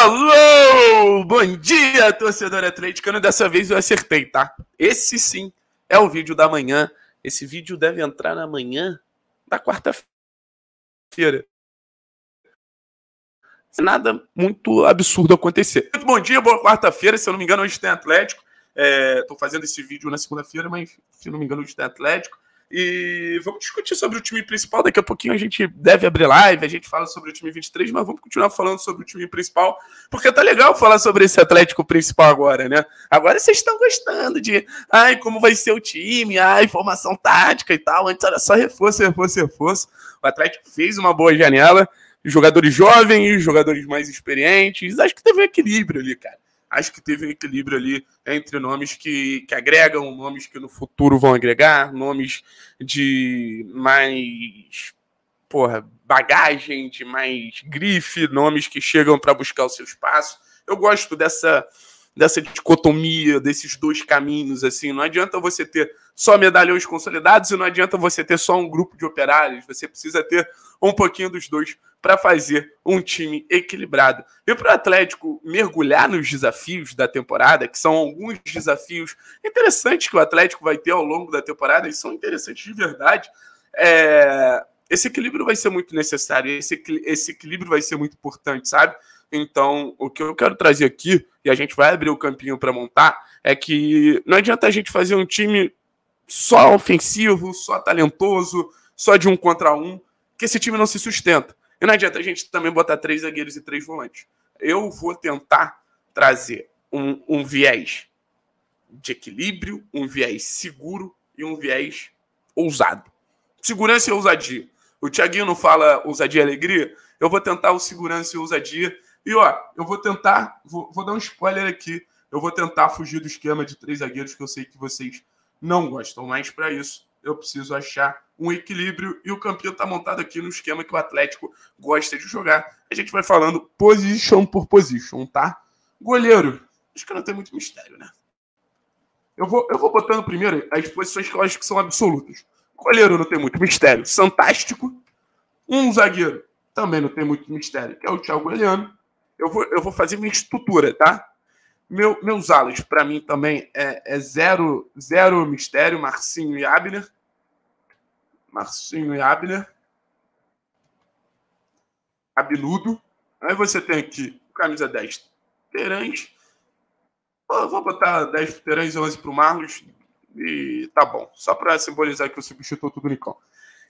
Alô! Bom dia, torcedor atleticano. Dessa vez eu acertei, tá? Esse sim é o vídeo da manhã. Esse vídeo deve entrar na manhã da quarta-feira. Nada muito absurdo acontecer. Muito bom dia, boa quarta-feira. Se eu não me engano, hoje tem Atlético. Estou é, tô fazendo esse vídeo na segunda-feira, mas se não me engano, hoje tem Atlético. E vamos discutir sobre o time principal. Daqui a pouquinho a gente deve abrir live, a gente fala sobre o time 23, mas vamos continuar falando sobre o time principal, porque tá legal falar sobre esse Atlético principal agora, né? Agora vocês estão gostando de ai, como vai ser o time, ai, formação tática e tal. Antes era só reforço, reforço, reforço. O Atlético fez uma boa janela, jogadores jovens, jogadores mais experientes. Acho que teve um equilíbrio ali, cara acho que teve um equilíbrio ali entre nomes que, que agregam, nomes que no futuro vão agregar, nomes de mais porra, bagagem, de mais grife, nomes que chegam para buscar o seu espaço. Eu gosto dessa dessa dicotomia, desses dois caminhos, assim. Não adianta você ter só medalhões consolidados e não adianta você ter só um grupo de operários. Você precisa ter um pouquinho dos dois para fazer um time equilibrado. E para o Atlético mergulhar nos desafios da temporada, que são alguns desafios interessantes que o Atlético vai ter ao longo da temporada, e são interessantes de verdade, é... esse equilíbrio vai ser muito necessário, esse, esse equilíbrio vai ser muito importante, sabe? Então, o que eu quero trazer aqui, e a gente vai abrir o campinho para montar, é que não adianta a gente fazer um time só ofensivo, só talentoso, só de um contra um, que esse time não se sustenta. E não adianta a gente também botar três zagueiros e três volantes. Eu vou tentar trazer um, um viés de equilíbrio, um viés seguro e um viés ousado. Segurança e ousadia. O Thiaguinho não fala ousadia e alegria? Eu vou tentar o segurança e ousadia e ó, eu vou tentar, vou, vou dar um spoiler aqui. Eu vou tentar fugir do esquema de três zagueiros que eu sei que vocês não gostam, mas para isso eu preciso achar um equilíbrio e o campeão está montado aqui no esquema que o Atlético gosta de jogar. A gente vai falando position por position, tá? Goleiro, acho que não tem muito mistério, né? Eu vou, eu vou botando primeiro as posições que eu acho que são absolutas. Goleiro não tem muito mistério, fantástico. Um zagueiro também não tem muito mistério, que é o Thiago Goleano. Eu vou, eu vou fazer minha estrutura, tá? Meu, meus alas, para mim, também é, é, zero, zero mistério, Marcinho e Abner. Marcinho e Abner. Abiludo. Aí você tem aqui, camisa 10, Terãs. Eu vou botar 10 pro Terãs e 11 pro Marlos. E tá bom. Só para simbolizar que eu substituto do Nicão.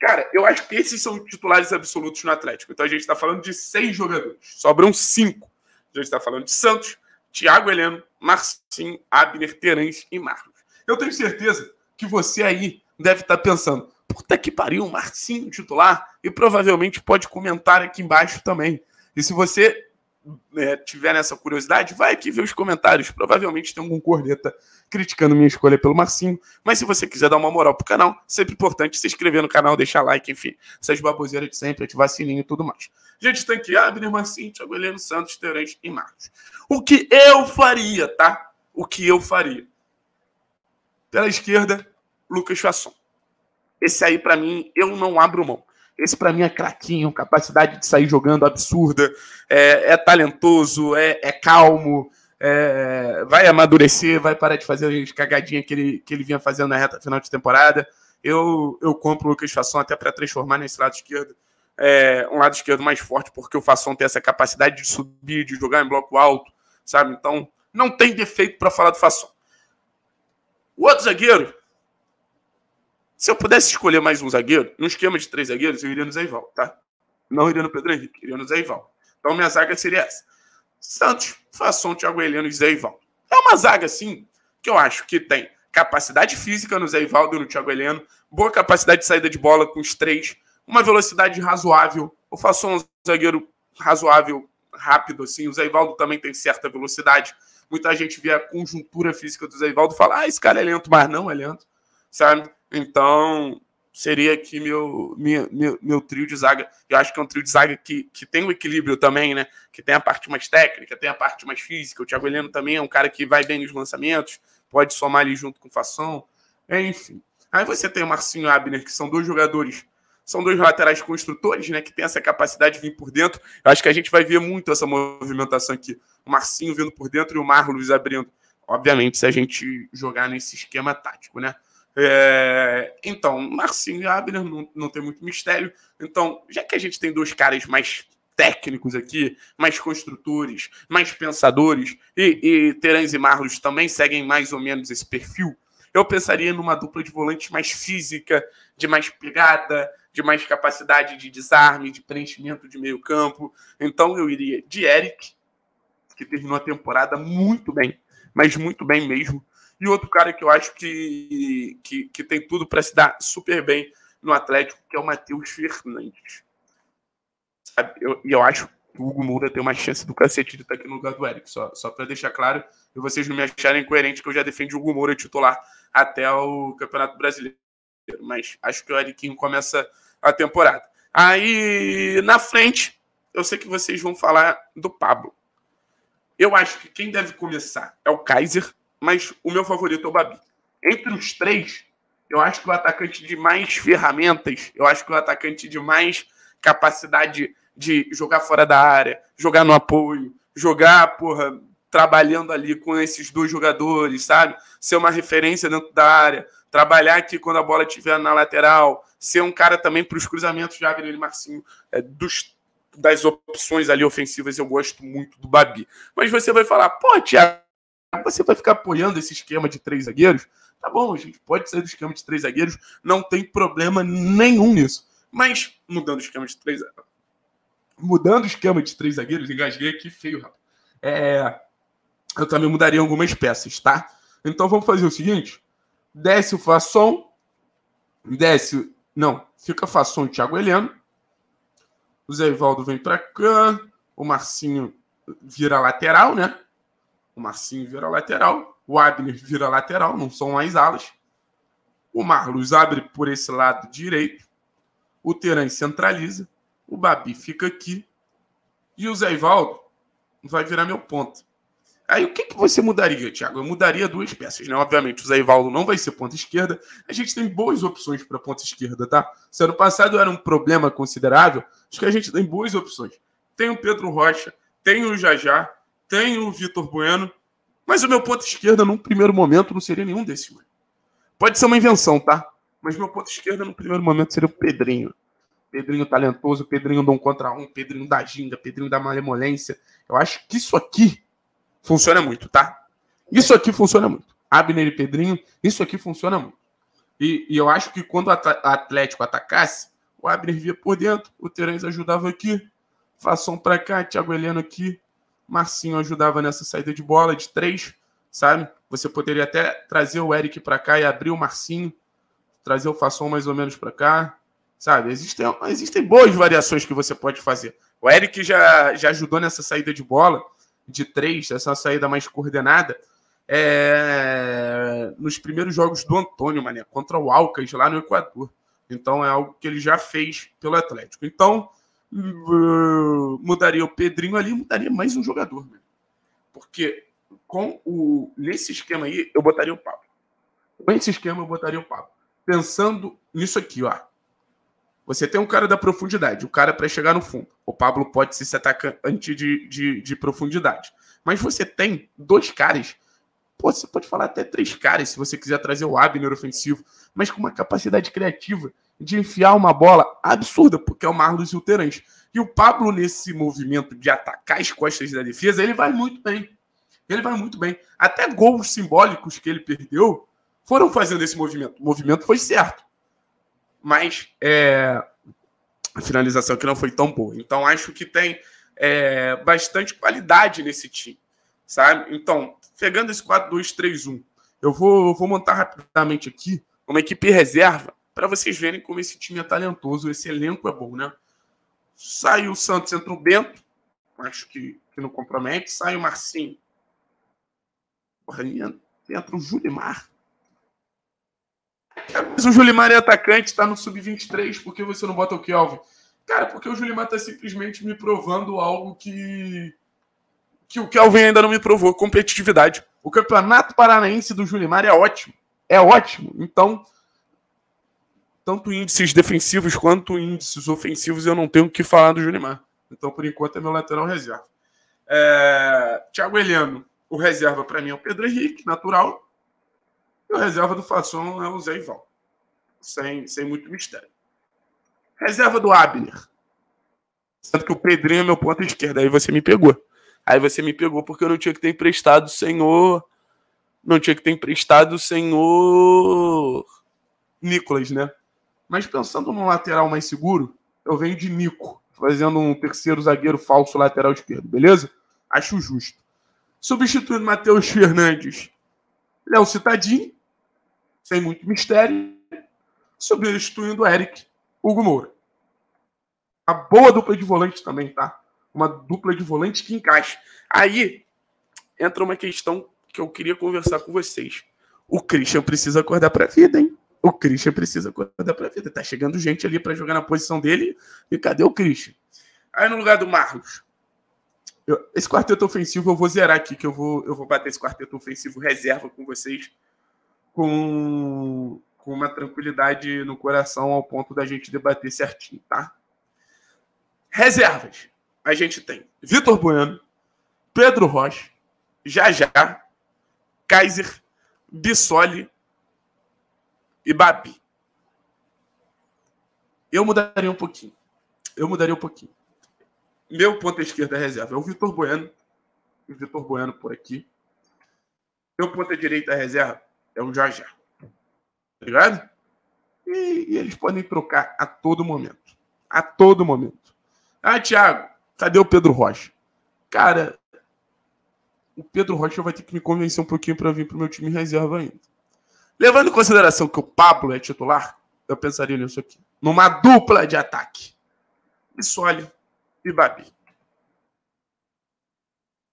Cara, eu acho que esses são titulares absolutos no Atlético. Então a gente está falando de seis jogadores. Sobram cinco. A gente está falando de Santos, Thiago Heleno, Marcinho, Abner, Terence e Marcos. Eu tenho certeza que você aí deve estar tá pensando: puta que pariu, Marcinho titular. E provavelmente pode comentar aqui embaixo também. E se você é, tiver essa curiosidade, vai aqui ver os comentários. Provavelmente tem algum corneta criticando minha escolha pelo Marcinho. Mas se você quiser dar uma moral pro canal, sempre importante se inscrever no canal, deixar like, enfim. Essas baboseiras de sempre, ativar sininho e tudo mais. Gente, tem tá que Abner, Marcinho, Thiago Heleno, Santos, Terence e Marcos. O que eu faria, tá? O que eu faria. Pela esquerda, Lucas Fasson. Esse aí, para mim, eu não abro mão. Esse para mim é craquinho, capacidade de sair jogando absurda, é, é talentoso, é, é calmo, é, vai amadurecer, vai parar de fazer as cagadinhas que ele, que ele vinha fazendo na reta final de temporada. Eu, eu compro o Lucas Fasson até para transformar nesse lado esquerdo, é, um lado esquerdo mais forte, porque o Fasson tem essa capacidade de subir, de jogar em bloco alto, sabe? Então, não tem defeito para falar do Fasson. O outro zagueiro, se eu pudesse escolher mais um zagueiro, num esquema de três zagueiros, eu iria no Zé Ival, tá? Não iria no Pedro Henrique, iria no Zé Ival. Então minha zaga seria essa. Santos, Fasson, Thiago Heleno e Zé Ival. É uma zaga, sim, que eu acho que tem capacidade física no Zé Ivaldo e no Thiago Heleno, boa capacidade de saída de bola com os três, uma velocidade razoável. O faço é um zagueiro razoável, rápido, assim. O Zé Ivaldo também tem certa velocidade. Muita gente vê a conjuntura física do Zé Ivaldo e fala, ah, esse cara é lento, mas não é lento, sabe? Então, seria aqui meu, meu, meu, meu, trio de zaga. Eu acho que é um trio de zaga que, que tem o um equilíbrio também, né? Que tem a parte mais técnica, tem a parte mais física. O Thiago Heleno também é um cara que vai bem nos lançamentos, pode somar ali junto com o Fação. Enfim. Aí você tem o Marcinho Abner, que são dois jogadores, são dois laterais construtores, né? Que tem essa capacidade de vir por dentro. Eu acho que a gente vai ver muito essa movimentação aqui. O Marcinho vindo por dentro e o Marlos abrindo. Obviamente, se a gente jogar nesse esquema tático, né? É, então, Marcinho e Abner não, não tem muito mistério. Então, já que a gente tem dois caras mais técnicos aqui, mais construtores, mais pensadores, e, e Terence e Marlos também seguem mais ou menos esse perfil, eu pensaria numa dupla de volantes mais física, de mais pegada, de mais capacidade de desarme, de preenchimento de meio campo. Então eu iria de Eric, que terminou a temporada muito bem, mas muito bem mesmo. E outro cara que eu acho que, que, que tem tudo para se dar super bem no Atlético, que é o Matheus Fernandes. Sabe? Eu, e eu acho que o Hugo Moura tem uma chance do cacete de estar tá aqui no lugar do Eric. Só, só para deixar claro, e vocês não me acharem coerente, que eu já defendi o Hugo Moura titular até o Campeonato Brasileiro. Mas acho que o Eriquinho começa a temporada. Aí, na frente, eu sei que vocês vão falar do Pablo. Eu acho que quem deve começar é o Kaiser, mas o meu favorito é o Babi. Entre os três, eu acho que o atacante de mais ferramentas, eu acho que o atacante de mais capacidade de jogar fora da área, jogar no apoio, jogar, porra, trabalhando ali com esses dois jogadores, sabe? Ser uma referência dentro da área, trabalhar aqui quando a bola estiver na lateral, ser um cara também para os cruzamentos de Avila e Marcinho. É, dos, das opções ali ofensivas, eu gosto muito do Babi. Mas você vai falar, pô, Thiago, você vai ficar apoiando esse esquema de três zagueiros? Tá bom, a gente pode sair do esquema de três zagueiros, não tem problema nenhum nisso. Mas mudando o esquema de três mudando o esquema de três zagueiros, engasguei aqui feio, rapaz. É, eu também mudaria algumas peças, tá? Então vamos fazer o seguinte: desce o Fasson, desce. Não, fica Fasson e Thiago Heleno. O Zé Ivaldo vem para cá, o Marcinho vira lateral, né? O Marcinho vira lateral. O Abner vira lateral, não são mais alas. O Marlos abre por esse lado direito. O Teran centraliza. O Babi fica aqui. E o Zé Ivaldo vai virar meu ponto. Aí o que, que você mudaria, Thiago? Eu mudaria duas peças, né? Obviamente, o Zé Ivaldo não vai ser ponta esquerda. A gente tem boas opções para ponta esquerda, tá? Se ano passado era um problema considerável, acho que a gente tem boas opções. Tem o Pedro Rocha, tem o Jajá, tem o Vitor Bueno, mas o meu ponto esquerda, num primeiro momento, não seria nenhum desses. Mano. Pode ser uma invenção, tá? Mas meu ponto esquerda, num primeiro momento, seria o Pedrinho. Pedrinho talentoso, Pedrinho do um contra um, Pedrinho da ginga, Pedrinho da malemolência. Eu acho que isso aqui funciona muito, tá? Isso aqui funciona muito. Abner e Pedrinho, isso aqui funciona muito. E, e eu acho que quando o Atlético atacasse, o Abner via por dentro, o Terence ajudava aqui, Fação para cá, Thiago Heleno aqui, Marcinho ajudava nessa saída de bola de três, sabe? Você poderia até trazer o Eric para cá e abrir o Marcinho, trazer o Fasson mais ou menos para cá, sabe? Existem, existem boas variações que você pode fazer. O Eric já, já ajudou nessa saída de bola de três, essa saída mais coordenada. É... nos primeiros jogos do Antônio, mané, contra o Alcas lá no Equador. Então é algo que ele já fez pelo Atlético. Então, mudaria o Pedrinho ali, mudaria mais um jogador. Né? Porque com o nesse esquema aí, eu botaria o Pablo. Com esse esquema, eu botaria o Pablo. Pensando nisso aqui, ó. Você tem um cara da profundidade, o cara para chegar no fundo. O Pablo pode ser atacar atacante de, de, de profundidade. Mas você tem dois caras Pô, você pode falar até três caras se você quiser trazer o Abner ofensivo, mas com uma capacidade criativa de enfiar uma bola absurda, porque é o Marlos e o Terence. E o Pablo, nesse movimento de atacar as costas da defesa, ele vai muito bem. Ele vai muito bem. Até gols simbólicos que ele perdeu foram fazendo esse movimento. O movimento foi certo. Mas é, a finalização que não foi tão boa. Então acho que tem é, bastante qualidade nesse time. Sabe? Então, pegando esse 4-2-3-1, eu vou, eu vou montar rapidamente aqui uma equipe reserva para vocês verem como esse time é talentoso, esse elenco é bom, né? Sai o Santos, entra o Bento, acho que, que não compromete, sai o Marcinho. Porra, entra o Julimar. Mas o Julimar é atacante, tá no sub-23, por que você não bota o Kelvin? Cara, porque o Julimar tá simplesmente me provando algo que que o Kelvin ainda não me provou, competitividade. O Campeonato Paranaense do Julimar é ótimo. É ótimo. Então, tanto índices defensivos quanto índices ofensivos, eu não tenho o que falar do Junimar. Então, por enquanto, é meu lateral reserva. É... Thiago Eliano, o reserva para mim é o Pedro Henrique, natural. E o reserva do Fasson é o Zé Ival. Sem, sem muito mistério. Reserva do Abner. Sendo que o Pedrinho é meu ponto esquerdo. Aí você me pegou. Aí você me pegou porque eu não tinha que ter emprestado o senhor. Não tinha que ter emprestado o senhor. Nicolas, né? Mas pensando num lateral mais seguro, eu venho de Nico, fazendo um terceiro zagueiro falso lateral esquerdo, beleza? Acho justo. Substituindo Matheus Fernandes, Léo Citadinho, sem muito mistério. Substituindo Eric, Hugo Moura. Uma boa dupla de volante também, tá? Uma dupla de volante que encaixa. Aí entra uma questão que eu queria conversar com vocês. O Christian precisa acordar para a vida, hein? o Christian precisa acordar pra vida. Tá chegando gente ali para jogar na posição dele. E cadê o Christian? Aí no lugar do Marlos. Eu, esse quarteto ofensivo eu vou zerar aqui, que eu vou, eu vou bater esse quarteto ofensivo reserva com vocês com, com uma tranquilidade no coração ao ponto da gente debater certinho, tá? Reservas. A gente tem Vitor Bueno, Pedro Rocha, Jajá, Kaiser, Bissoli e Babi. Eu mudaria um pouquinho. Eu mudaria um pouquinho. Meu ponto esquerdo é reserva. É o Vitor Bueno. O Vitor Bueno por aqui. Meu ponto direita é reserva. É o Jorge. Obrigado. Tá ligado? E, e eles podem trocar a todo momento. A todo momento. Ah, Thiago, cadê o Pedro Rocha? Cara, o Pedro Rocha vai ter que me convencer um pouquinho para vir para o meu time reserva ainda. Levando em consideração que o Pablo é titular, eu pensaria nisso aqui. Numa dupla de ataque. Bissoli e Babi.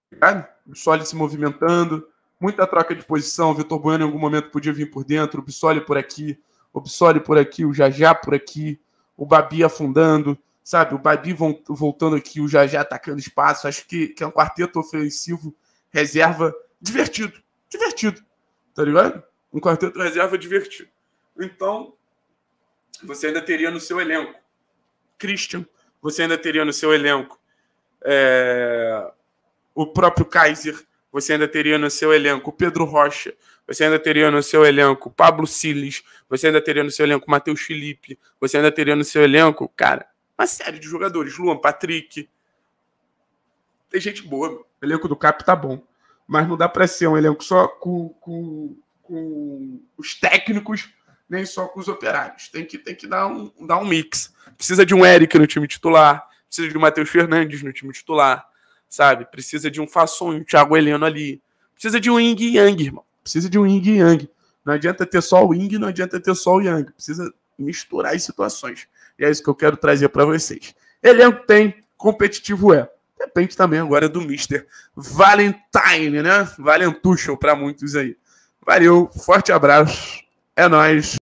Obrigado? Bissoli se movimentando, muita troca de posição. O Vitor Bueno em algum momento podia vir por dentro, o Bissoli por aqui, o Bissoli por aqui, o Jajá por aqui, o Babi afundando, sabe? O Babi voltando aqui, o Jajá atacando espaço. Acho que, que é um quarteto ofensivo reserva divertido. Divertido, tá ligado? um quarteto reserva divertido. Então, você ainda teria no seu elenco Christian, você ainda teria no seu elenco é, o próprio Kaiser, você ainda teria no seu elenco Pedro Rocha, você ainda teria no seu elenco Pablo Siles, você ainda teria no seu elenco Matheus Felipe, você ainda teria no seu elenco, cara, uma série de jogadores, Luan Patrick. Tem gente boa, o elenco do Cap tá bom, mas não dá para ser um elenco só com, com com os técnicos, nem só com os operários. Tem que, tem que dar, um, dar um mix. Precisa de um Eric no time titular, precisa de um Matheus Fernandes no time titular, sabe? Precisa de um Fasson e um Thiago Heleno ali. Precisa de um Ying e Yang, irmão. Precisa de um Ying e Yang. Não adianta ter só o Ying, não adianta ter só o Yang. Precisa misturar as situações. E é isso que eu quero trazer para vocês. Elenco tem, competitivo é. Depende também agora do Mr. Valentine, né? Valentucho para muitos aí. Valeu, forte abraço, é nós.